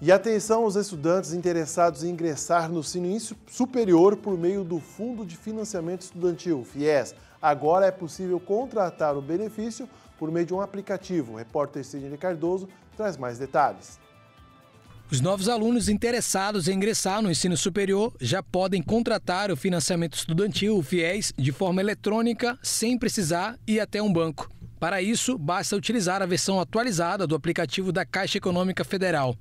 E atenção aos estudantes interessados em ingressar no ensino superior por meio do Fundo de Financiamento Estudantil, FIES. Agora é possível contratar o benefício por meio de um aplicativo. O repórter Sidney Cardoso traz mais detalhes. Os novos alunos interessados em ingressar no ensino superior já podem contratar o financiamento estudantil, o FIES, de forma eletrônica, sem precisar ir até um banco. Para isso, basta utilizar a versão atualizada do aplicativo da Caixa Econômica Federal.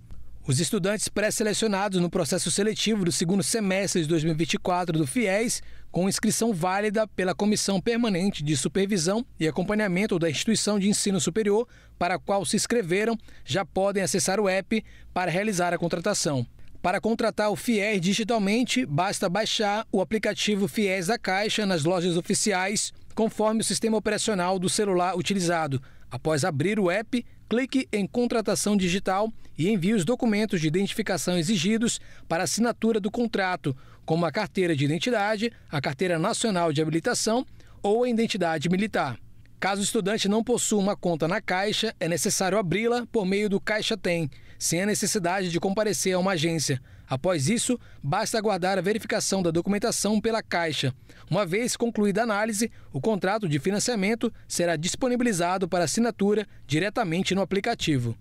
Os estudantes pré-selecionados no processo seletivo do segundo semestre de 2024 do FIES, com inscrição válida pela Comissão Permanente de Supervisão e Acompanhamento da Instituição de Ensino Superior, para a qual se inscreveram, já podem acessar o app para realizar a contratação. Para contratar o FIES digitalmente, basta baixar o aplicativo FIES da Caixa nas lojas oficiais conforme o sistema operacional do celular utilizado. Após abrir o app, clique em Contratação Digital e envie os documentos de identificação exigidos para assinatura do contrato, como a carteira de identidade, a carteira nacional de habilitação ou a identidade militar. Caso o estudante não possua uma conta na Caixa, é necessário abri-la por meio do Caixa Tem, sem a necessidade de comparecer a uma agência. Após isso, basta aguardar a verificação da documentação pela Caixa. Uma vez concluída a análise, o contrato de financiamento será disponibilizado para assinatura diretamente no aplicativo.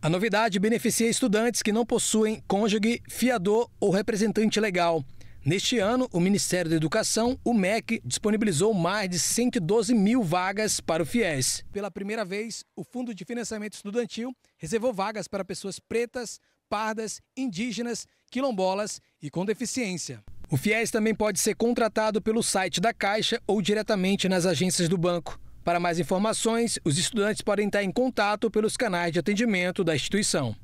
A novidade beneficia estudantes que não possuem cônjuge, fiador ou representante legal. Neste ano, o Ministério da Educação, o MEC, disponibilizou mais de 112 mil vagas para o FIES. Pela primeira vez, o Fundo de Financiamento Estudantil reservou vagas para pessoas pretas, pardas, indígenas, quilombolas e com deficiência. O FIES também pode ser contratado pelo site da Caixa ou diretamente nas agências do banco. Para mais informações, os estudantes podem estar em contato pelos canais de atendimento da instituição.